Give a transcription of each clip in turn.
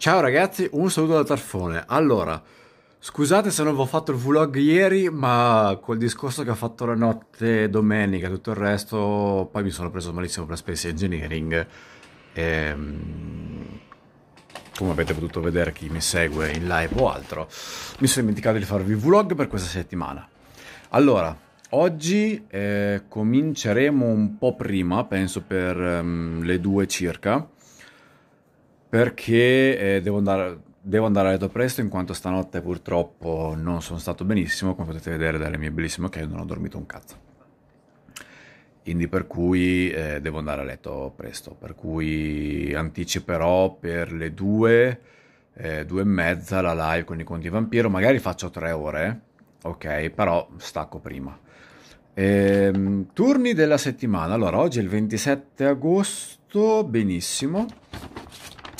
Ciao ragazzi, un saluto da Tarfone. Allora, scusate se non vi ho fatto il vlog ieri, ma col discorso che ho fatto la notte domenica e tutto il resto, poi mi sono preso malissimo per Space Engineering. E, ehm, come avete potuto vedere chi mi segue in live o altro, mi sono dimenticato di farvi il vlog per questa settimana. Allora, oggi eh, cominceremo un po' prima, penso per um, le due circa perché eh, devo, andare, devo andare a letto presto in quanto stanotte purtroppo non sono stato benissimo, come potete vedere dalle mie bellissime occhiaie non ho dormito un cazzo. Quindi per cui eh, devo andare a letto presto, per cui anticiperò per le due, eh, due e mezza la live con i conti vampiro, magari faccio tre ore, ok, però stacco prima. Ehm, turni della settimana, allora oggi è il 27 agosto, benissimo.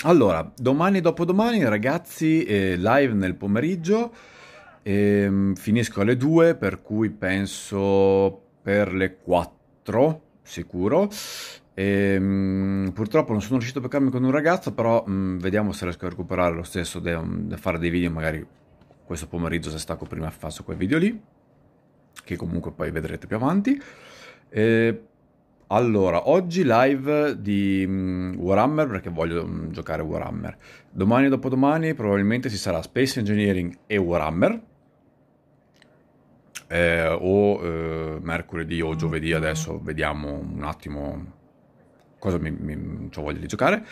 Allora, domani e dopodomani ragazzi, eh, live nel pomeriggio, eh, finisco alle 2 per cui penso per le 4 sicuro. E, ehm, purtroppo non sono riuscito a beccarmi con un ragazzo, però mh, mm, vediamo se riesco a recuperare lo stesso, mm, da fare dei video magari questo pomeriggio se stacco prima faccio quei video lì, che comunque poi vedrete più avanti. E, eh, allora, oggi live di mm, Warhammer perché voglio mm, giocare Warhammer. Domani e dopodomani probabilmente ci sarà Space Engineering e Warhammer. Eh, o eh, mercoledì o giovedì adesso vediamo un attimo cosa mi, mi ho voglia di giocare.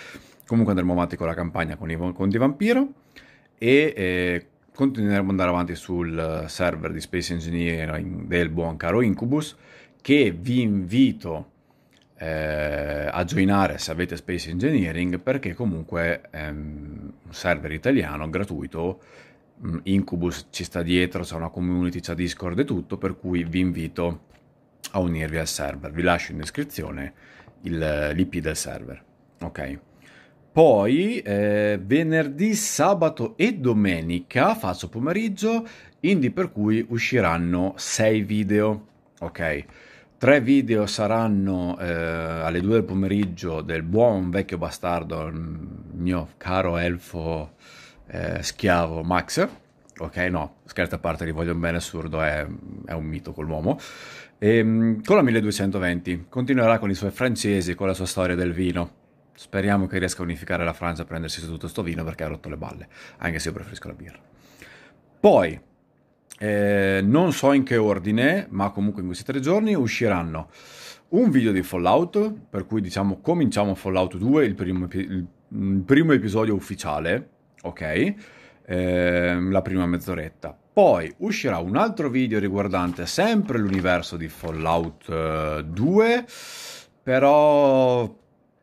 Comunque andremo avanti con la campagna con, i, con Di Vampiro e eh, continueremo ad andare avanti sul server di Space Engineering del buon caro Incubus che vi invito eh, a joinare se avete Space Engineering perché comunque ehm, un server italiano gratuito mm, Incubus ci sta dietro, c'è una community, c'è Discord e tutto, per cui vi invito a unirvi al server. Vi lascio in descrizione il, l'IP del server. Ok. Poi eh, venerdì, sabato e domenica faccio pomeriggio, quindi per cui usciranno 6 video. Ok Tre video saranno eh, alle due del pomeriggio del buon vecchio bastardo, il mm, mio caro elfo eh, schiavo Max. Ok, no, scherzo a parte, li voglio bene, assurdo, è, è un mito quell'uomo. E, ehm, con la 1220 continuerà con i suoi francesi, con la sua storia del vino. Speriamo che riesca a unificare la Francia a prendersi su tutto sto vino perché ha rotto le balle, anche se io preferisco la birra. Poi, eh, non so in che ordine, ma comunque in questi tre giorni usciranno un video di Fallout, per cui diciamo cominciamo Fallout 2, il primo, il, il primo episodio ufficiale, ok? Eh, la prima mezz'oretta. Poi uscirà un altro video riguardante sempre l'universo di Fallout 2, eh, però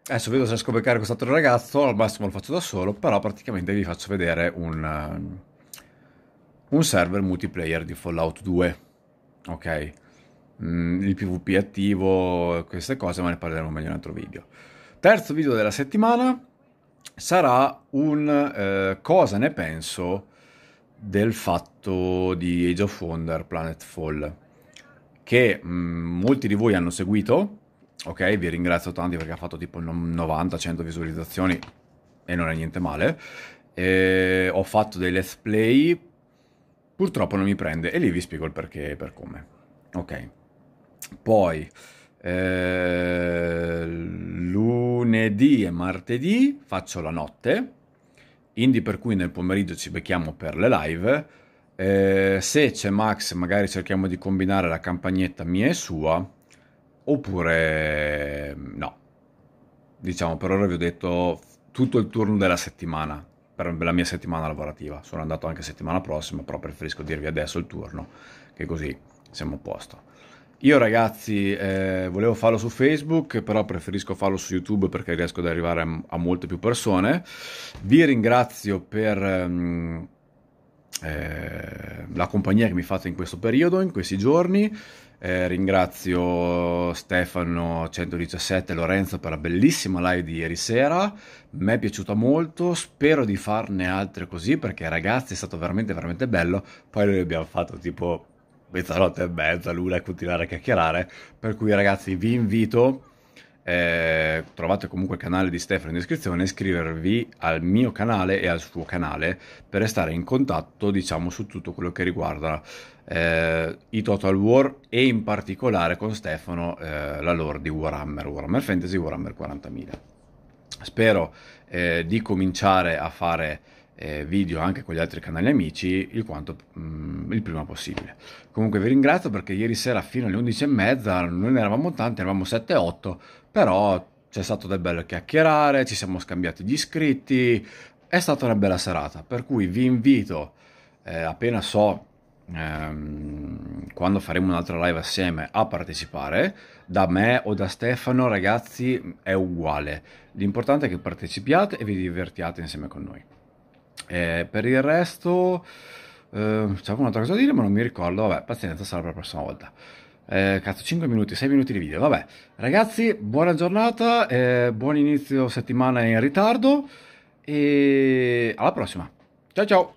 adesso vedo se riesco a beccare quest'altro ragazzo, al massimo lo faccio da solo, però praticamente vi faccio vedere un eh, un server multiplayer di Fallout 2, ok? Mm, il PvP attivo, queste cose, ma ne parleremo meglio in un altro video. Terzo video della settimana sarà un eh, cosa ne penso del fatto di Age of Wonder Fall che mh, mm, molti di voi hanno seguito ok vi ringrazio tanti perché ha fatto tipo 90-100 visualizzazioni e non è niente male e ho fatto dei let's play purtroppo non mi prende e lì vi spiego il perché e per come. Ok. Poi eh, lunedì e martedì faccio la notte, quindi per cui nel pomeriggio ci becchiamo per le live. Eh, se c'è Max magari cerchiamo di combinare la campagnetta mia e sua, oppure no. Diciamo per ora vi ho detto tutto il turno della settimana, per la mia settimana lavorativa. Sono andato anche settimana prossima, però preferisco dirvi adesso il turno, che così siamo a posto. Io ragazzi eh, volevo farlo su Facebook, però preferisco farlo su YouTube perché riesco ad arrivare a, a molte più persone. Vi ringrazio per... Um, eh, la compagnia che mi fate in questo periodo, in questi giorni. Eh, ringrazio Stefano 117 e Lorenzo per la bellissima live di ieri sera, mi è piaciuta molto, spero di farne altre così perché ragazzi è stato veramente veramente bello, poi noi abbiamo fatto tipo mezzanotte e mezza, l'una a continuare a chiacchierare, per cui ragazzi vi invito eh, trovate comunque il canale di Stefano in descrizione, iscrivervi al mio canale e al suo canale per restare in contatto, diciamo, su tutto quello che riguarda eh, i Total War e in particolare con Stefano eh, la lore di Warhammer, Warhammer Fantasy, Warhammer 40.000. Spero eh, di cominciare a fare eh, video anche con gli altri canali amici il, quanto, mh, mm, il prima possibile. Comunque vi ringrazio perché ieri sera fino alle 11.30 non eravamo tanti, eravamo 7-8, però c'è stato del bello chiacchierare, ci siamo scambiati gli iscritti, è stata una bella serata, per cui vi invito, eh, appena so ehm, quando faremo un'altra live assieme, a partecipare, da me o da Stefano ragazzi è uguale, l'importante è che partecipiate e vi divertiate insieme con noi. E per il resto... Eh, c'è un'altra cosa da dire ma non mi ricordo, vabbè pazienza sarà per la prossima volta. Eh, cazzo, 5 minuti, 6 minuti di video. Vabbè, ragazzi, buona giornata, eh, buon inizio settimana in ritardo e alla prossima. Ciao ciao!